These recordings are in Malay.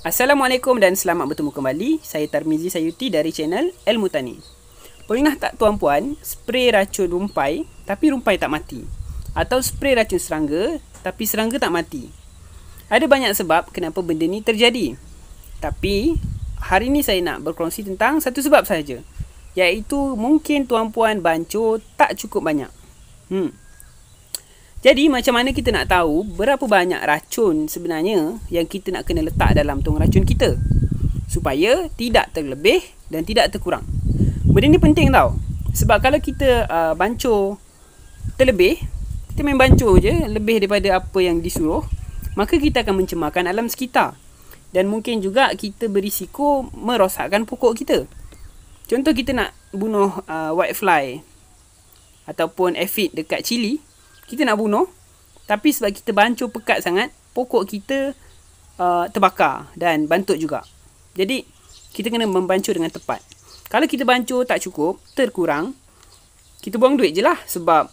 Assalamualaikum dan selamat bertemu kembali. Saya Tarmizi Sayuti dari channel El Mutani. Pernah tak tuan-puan spray racun rumpai tapi rumpai tak mati? Atau spray racun serangga tapi serangga tak mati? Ada banyak sebab kenapa benda ni terjadi. Tapi hari ni saya nak berkongsi tentang satu sebab saja, Iaitu mungkin tuan-puan bancuh tak cukup banyak. Hmm. Jadi macam mana kita nak tahu berapa banyak racun sebenarnya yang kita nak kena letak dalam tong racun kita supaya tidak terlebih dan tidak terkurang. Benda ni penting tau. Sebab kalau kita uh, bancuh terlebih, kita main bancuh je lebih daripada apa yang disuruh, maka kita akan mencemarkan alam sekitar. Dan mungkin juga kita berisiko merosakkan pokok kita. Contoh kita nak bunuh uh, whitefly ataupun aphid dekat cili. Kita nak bunuh Tapi sebab kita bancuh pekat sangat Pokok kita uh, terbakar dan bantut juga Jadi kita kena membancuh dengan tepat Kalau kita bancuh tak cukup, terkurang Kita buang duit je lah sebab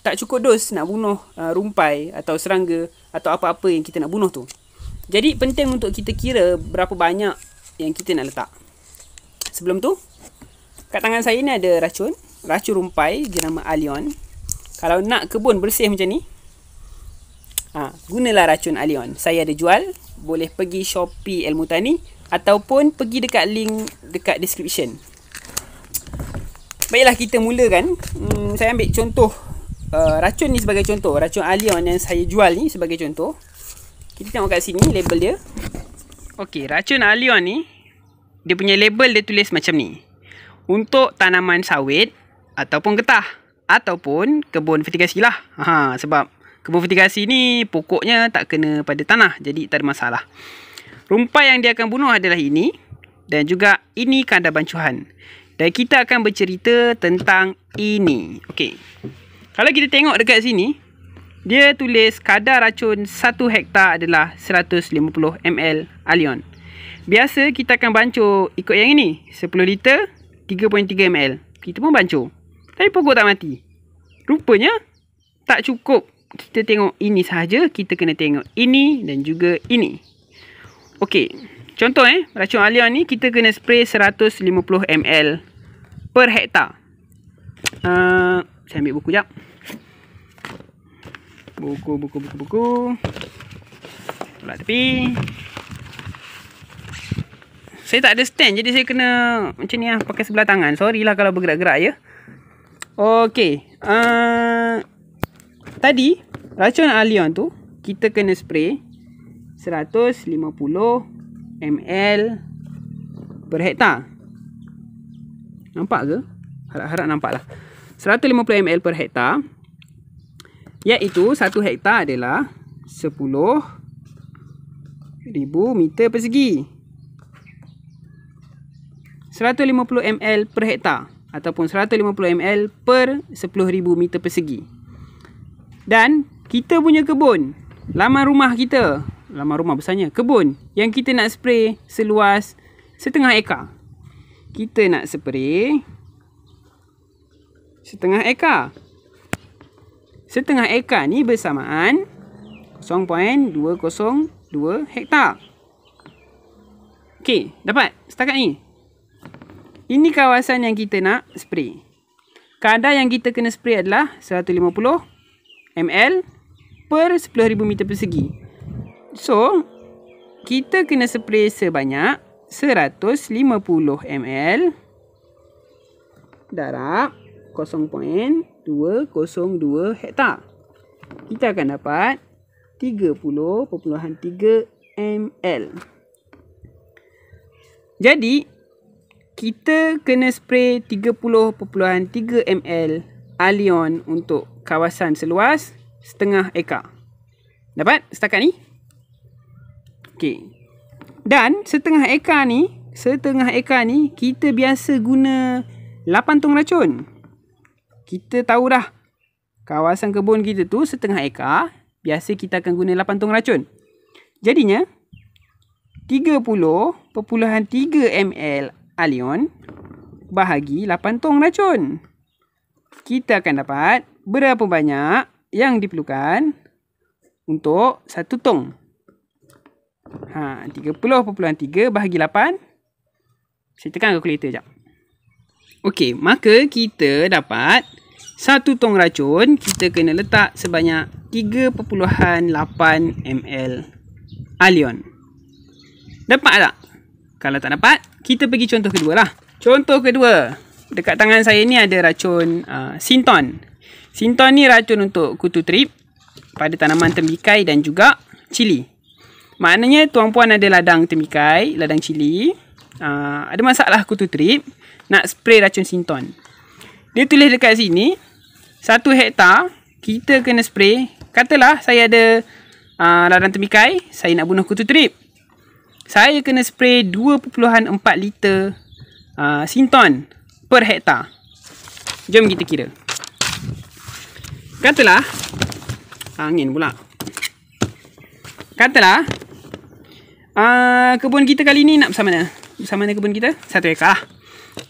Tak cukup dos nak bunuh uh, rumpai atau serangga Atau apa-apa yang kita nak bunuh tu Jadi penting untuk kita kira berapa banyak yang kita nak letak Sebelum tu Kat tangan saya ni ada racun Racun rumpai jenama Alion kalau nak kebun bersih macam ni ha, Gunalah racun Alion Saya ada jual Boleh pergi Shopee Ilmu Tani Ataupun pergi dekat link Dekat description Baiklah kita mulakan hmm, Saya ambil contoh Uh, racun ni sebagai contoh Racun Alion yang saya jual ni sebagai contoh Kita tengok kat sini label dia Ok racun Alion ni Dia punya label dia tulis macam ni Untuk tanaman sawit Ataupun getah ataupun kebun fertigasi lah. Ha, sebab kebun fertigasi ni pokoknya tak kena pada tanah. Jadi tak ada masalah. Rumpai yang dia akan bunuh adalah ini. Dan juga ini kandar bancuhan. Dan kita akan bercerita tentang ini. Okey. Kalau kita tengok dekat sini. Dia tulis kadar racun 1 hektar adalah 150 ml alion. Biasa kita akan bancuh ikut yang ini. 10 liter 3.3 ml. Kita pun bancuh. Tapi pokok tak mati. Rupanya tak cukup kita tengok ini sahaja, kita kena tengok ini dan juga ini. Okey. Contoh eh, racun alia ni kita kena spray 150 ml per hektar. Uh, saya ambil buku jap. Buku, buku, buku, buku. Tolak tepi. Saya tak ada stand jadi saya kena macam ni lah pakai sebelah tangan. Sorry lah kalau bergerak-gerak ya. Uh, Okay, Uh, tadi racun Alion tu kita kena spray 150 ml per hektar. Nampak ke? Harap-harap nampaklah. 150 ml per hektar. Iaitu satu hektar adalah ribu meter persegi. 150 ml per hektar ataupun 150 ml per 10,000 meter persegi. Dan kita punya kebun, laman rumah kita, laman rumah besarnya, kebun yang kita nak spray seluas setengah ekar. Kita nak spray setengah ekar. Setengah ekar ni bersamaan 0.202 hektar. Okey, dapat setakat ni. Ini kawasan yang kita nak spray. Kadar yang kita kena spray adalah 150 ml per 10,000 meter persegi. So, kita kena spray sebanyak 150 ml darab 0.202 hektar. Kita akan dapat 30.3 ml. Jadi, kita kena spray 30.3 ml Alion untuk kawasan seluas setengah eka. Dapat setakat ni? Okey. Dan setengah eka ni, setengah eka ni kita biasa guna 8 tong racun. Kita tahu dah kawasan kebun kita tu setengah eka, biasa kita akan guna 8 tong racun. Jadinya 30.3 ml alion bahagi 8 tong racun. Kita akan dapat berapa banyak yang diperlukan untuk 1 tong. Ha, 30.3 bahagi 8. Saya tekan kalkulator jap. Okey, maka kita dapat satu tong racun kita kena letak sebanyak 3.8 ml alion. Dapat tak? Kalau tak dapat, kita pergi contoh kedua lah. Contoh kedua, dekat tangan saya ni ada racun uh, Sinton. Sinton ni racun untuk kutu trip pada tanaman tembikai dan juga cili. Maknanya tuan-puan ada ladang tembikai, ladang cili, uh, ada masalah kutu trip, nak spray racun Sinton. Dia tulis dekat sini, satu hektar kita kena spray, katalah saya ada uh, ladang tembikai, saya nak bunuh kutu trip saya kena spray 2.4 liter uh, sinton per hektar. Jom kita kira. Katalah angin pula. Katalah uh, kebun kita kali ni nak bersama mana? Bersama mana kebun kita? Satu ekar lah.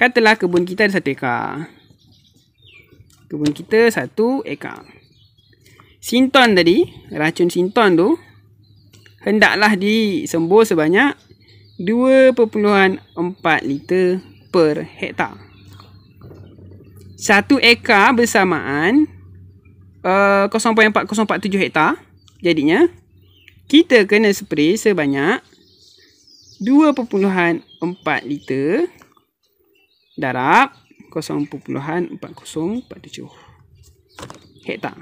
Katalah kebun kita ada satu ekar. Kebun kita satu ekar. Sinton tadi, racun sinton tu hendaklah disembur sebanyak 2.4 liter per hektar. Satu ekar bersamaan eh, uh, 0.4047 hektar. Jadinya kita kena spray sebanyak 2.4 liter darab 0.4047 hektar.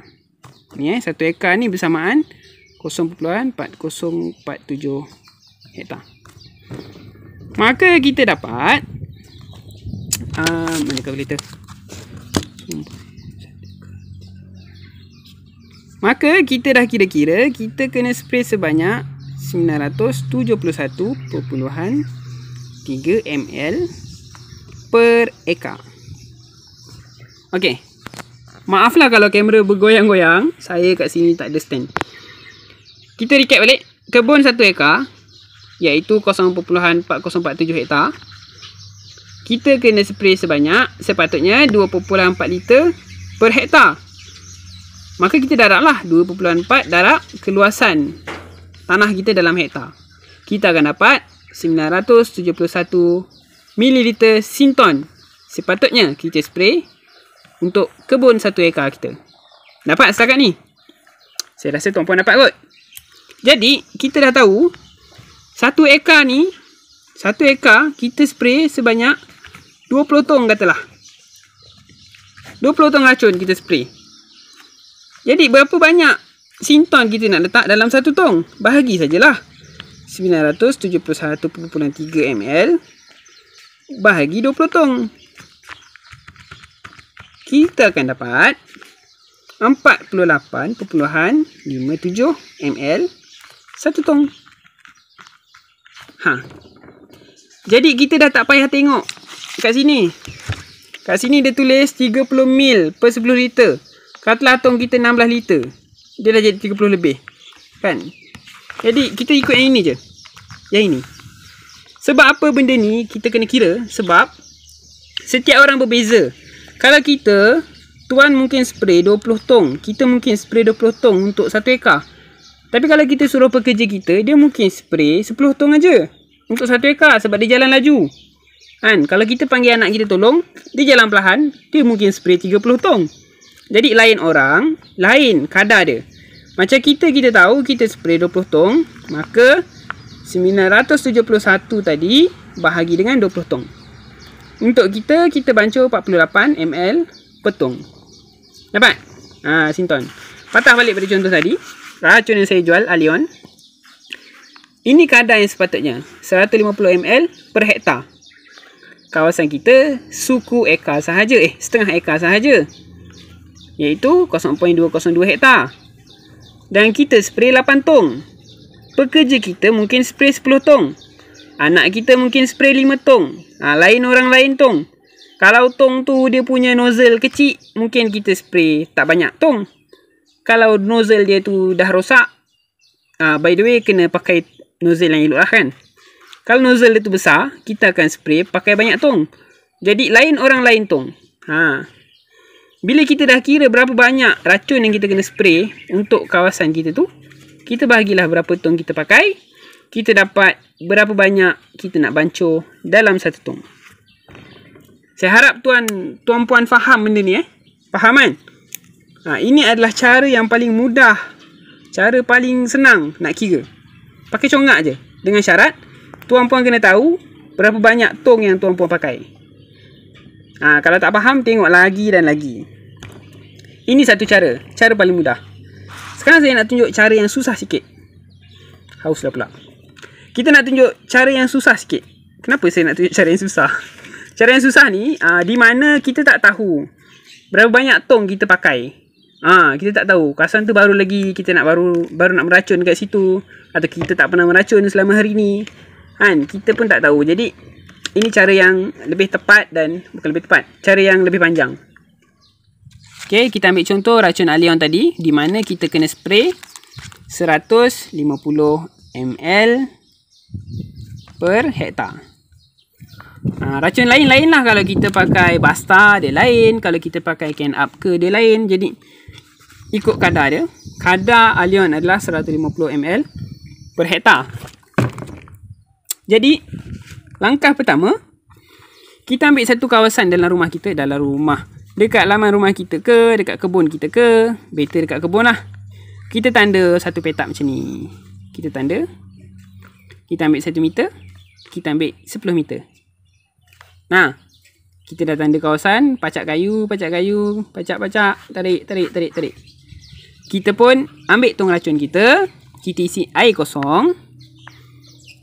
Ni eh, satu ekar ni bersamaan 2.4 0.4047 hektar. Maka kita dapat a uh, mana kalkulator? Hmm. Maka kita dah kira-kira kita kena spray sebanyak 971.3 ml per eka. Okey. Maaflah kalau kamera bergoyang-goyang. Saya kat sini tak ada stand. Kita recap balik Kebun satu hektar, Iaitu 0.407 hektar Kita kena spray sebanyak Sepatutnya 2.4 liter Per hektar Maka kita daraplah 2.4 darab keluasan Tanah kita dalam hektar Kita akan dapat 971 ml sinton Sepatutnya kita spray Untuk kebun satu hektar kita Dapat setakat ni? Saya rasa tuan puan dapat kot. Jadi kita dah tahu Satu ekar ni Satu ekar kita spray sebanyak 20 tong katalah 20 tong racun kita spray Jadi berapa banyak Sinton kita nak letak dalam satu tong Bahagi sajalah 971.3 ml Bahagi 20 tong Kita akan dapat 48.57 ml satu tong. Ha. Jadi kita dah tak payah tengok kat sini. Kat sini dia tulis 30 mil per 10 liter. Katalah tong kita 16 liter. Dia dah jadi 30 lebih. Kan? Jadi kita ikut yang ini je. Yang ini. Sebab apa benda ni kita kena kira? Sebab setiap orang berbeza. Kalau kita, tuan mungkin spray 20 tong. Kita mungkin spray 20 tong untuk satu ekar. Tapi kalau kita suruh pekerja kita, dia mungkin spray 10 tong aja Untuk satu ekar sebab dia jalan laju. Kan? Kalau kita panggil anak kita tolong, dia jalan perlahan, dia mungkin spray 30 tong. Jadi lain orang, lain kadar dia. Macam kita, kita tahu kita spray 20 tong, maka 971 tadi bahagi dengan 20 tong. Untuk kita, kita bancuh 48 ml petong. Dapat? Ha, Sinton. Patah balik pada contoh tadi racun ha, yang saya jual Alion. Ini kadar yang sepatutnya 150 ml per hektar. Kawasan kita suku ekar sahaja eh setengah ekar sahaja. Iaitu 0.202 hektar. Dan kita spray 8 tong. Pekerja kita mungkin spray 10 tong. Anak kita mungkin spray 5 tong. Ha, lain orang lain tong. Kalau tong tu dia punya nozzle kecil, mungkin kita spray tak banyak tong kalau nozzle dia tu dah rosak uh, by the way kena pakai nozzle yang elok lah kan kalau nozzle dia tu besar kita akan spray pakai banyak tong jadi lain orang lain tong ha. bila kita dah kira berapa banyak racun yang kita kena spray untuk kawasan kita tu kita bahagilah berapa tong kita pakai kita dapat berapa banyak kita nak bancuh dalam satu tong saya harap tuan tuan puan faham benda ni eh faham kan Ha, ini adalah cara yang paling mudah. Cara paling senang nak kira. Pakai congak je. Dengan syarat, tuan-puan kena tahu berapa banyak tong yang tuan-puan pakai. Ha, kalau tak faham, tengok lagi dan lagi. Ini satu cara. Cara paling mudah. Sekarang saya nak tunjuk cara yang susah sikit. Haus dah pula. Kita nak tunjuk cara yang susah sikit. Kenapa saya nak tunjuk cara yang susah? Cara yang susah ni, aa, ah, di mana kita tak tahu berapa banyak tong kita pakai. Ah, ha, kita tak tahu. Kawasan tu baru lagi kita nak baru baru nak meracun dekat situ atau kita tak pernah meracun selama hari ni. Kan, kita pun tak tahu. Jadi ini cara yang lebih tepat dan bukan lebih tepat, cara yang lebih panjang. Okey, kita ambil contoh racun Alion tadi di mana kita kena spray 150 ml per hektar. Ha, racun lain-lain lah kalau kita pakai basta dia lain kalau kita pakai can up ke dia lain jadi ikut kadar dia. Kadar alion adalah 150 ml per hektar. Jadi, langkah pertama, kita ambil satu kawasan dalam rumah kita, dalam rumah. Dekat laman rumah kita ke, dekat kebun kita ke, better dekat kebun lah. Kita tanda satu petak macam ni. Kita tanda. Kita ambil satu meter. Kita ambil sepuluh meter. Nah, kita dah tanda kawasan, pacak kayu, pacak kayu, pacak-pacak, tarik, tarik, tarik, tarik kita pun ambil tong racun kita. Kita isi air kosong.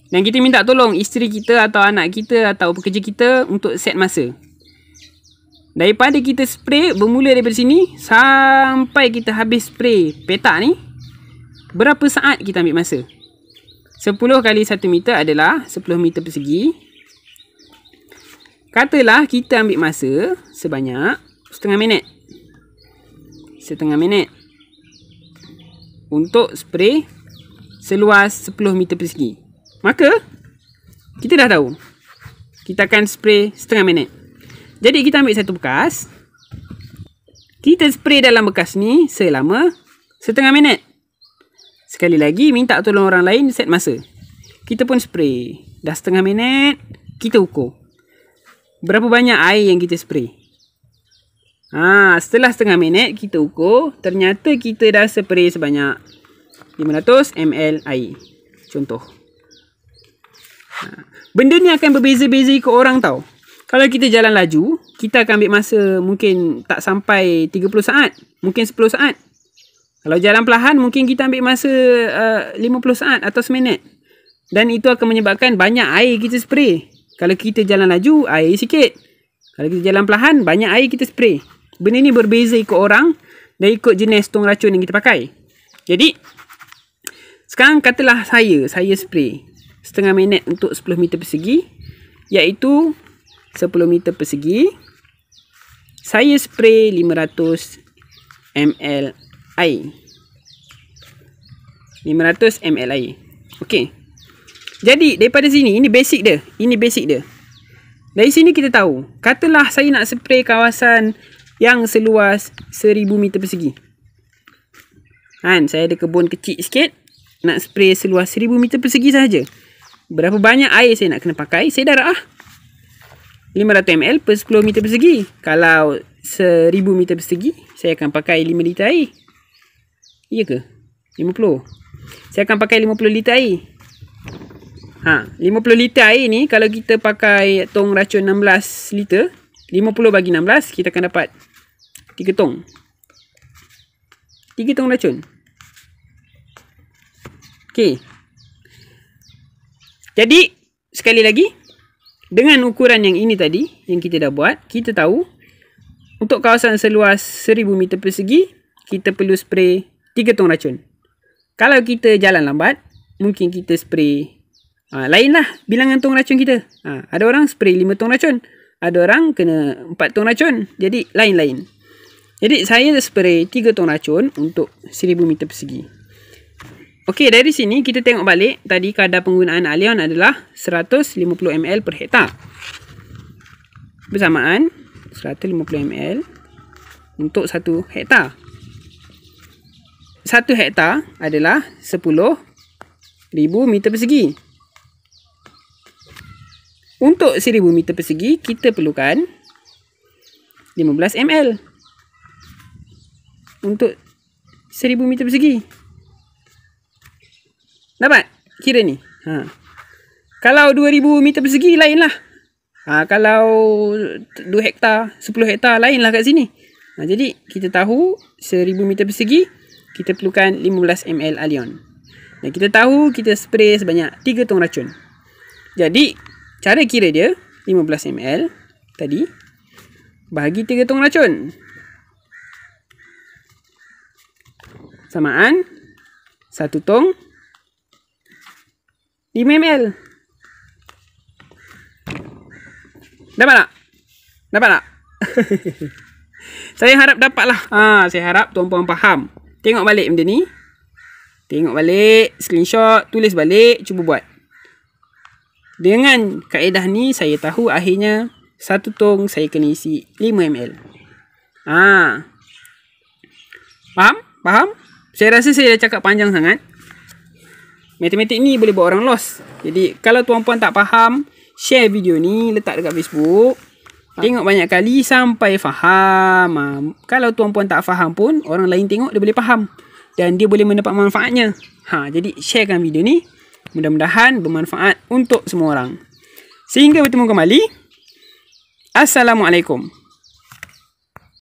Dan kita minta tolong isteri kita atau anak kita atau pekerja kita untuk set masa. Daripada kita spray bermula daripada sini sampai kita habis spray petak ni. Berapa saat kita ambil masa? 10 kali 1 meter adalah 10 meter persegi. Katalah kita ambil masa sebanyak setengah minit. Setengah minit untuk spray seluas 10 meter persegi. Maka kita dah tahu kita akan spray setengah minit. Jadi kita ambil satu bekas. Kita spray dalam bekas ni selama setengah minit. Sekali lagi minta tolong orang lain set masa. Kita pun spray. Dah setengah minit kita ukur. Berapa banyak air yang kita spray? Ha, setelah setengah minit kita ukur, ternyata kita dah spray sebanyak 500 ml air. Contoh. Ha. Benda ni akan berbeza-beza ikut orang tau. Kalau kita jalan laju, kita akan ambil masa mungkin tak sampai 30 saat. Mungkin 10 saat. Kalau jalan perlahan, mungkin kita ambil masa uh, 50 saat atau seminit. Dan itu akan menyebabkan banyak air kita spray. Kalau kita jalan laju, air sikit. Kalau kita jalan perlahan, banyak air kita spray benda ni berbeza ikut orang dan ikut jenis tong racun yang kita pakai. Jadi sekarang katalah saya, saya spray setengah minit untuk 10 meter persegi iaitu 10 meter persegi saya spray 500 ml air. 500 ml air. Okey. Jadi daripada sini ini basic dia, ini basic dia. Dari sini kita tahu, katalah saya nak spray kawasan yang seluas seribu meter persegi. Kan, saya ada kebun kecil sikit, nak spray seluas seribu meter persegi saja. Berapa banyak air saya nak kena pakai? Saya darah ah. 500 ml per 10 meter persegi. Kalau 1000 meter persegi, saya akan pakai 5 liter air. Iya ke? 50. Saya akan pakai 50 liter air. Ha, 50 liter air ni kalau kita pakai tong racun 16 liter, 50 bagi 16 kita akan dapat 3 tong 3 tong racun ok jadi sekali lagi dengan ukuran yang ini tadi yang kita dah buat kita tahu untuk kawasan seluas 1000 meter persegi kita perlu spray 3 tong racun kalau kita jalan lambat mungkin kita spray ha, ah, lainlah bilangan tong racun kita ha, ada orang spray 5 tong racun ada orang kena empat tong racun. Jadi lain-lain. Jadi saya ada spray tiga tong racun untuk seribu meter persegi. Okey, dari sini kita tengok balik tadi kadar penggunaan Alion adalah 150 ml per hektar. Bersamaan 150 ml untuk satu hektar. Satu hektar adalah 10 ribu meter persegi. Untuk 1000 meter persegi kita perlukan 15 ml. Untuk 1000 meter persegi. Dapat kira ni. Ha. Kalau 2000 meter persegi lainlah. Ha kalau 2 hektar, 10 hektar lainlah kat sini. Ha jadi kita tahu 1000 meter persegi kita perlukan 15 ml alion. Dan kita tahu kita spray sebanyak 3 tong racun. Jadi Cara kira dia 15 ml tadi bahagi 3 tong racun. Samaan 1 tong 5 ml. Dapat tak? Dapat tak? saya harap dapat lah. Ha, saya harap tuan-tuan faham. Tengok balik benda ni. Tengok balik, screenshot, tulis balik, cuba buat. Dengan kaedah ni saya tahu akhirnya satu tong saya kena isi 5 ml. Ha. Faham? Faham? Saya rasa saya dah cakap panjang sangat. Matematik ni boleh buat orang lost. Jadi kalau tuan-puan tak faham, share video ni, letak dekat Facebook. Tengok banyak kali sampai faham. Ha. Kalau tuan-puan tak faham pun, orang lain tengok dia boleh faham. Dan dia boleh mendapat manfaatnya. Ha, jadi sharekan video ni. Mudah-mudahan bermanfaat untuk semua orang. Sehingga bertemu kembali. Assalamualaikum.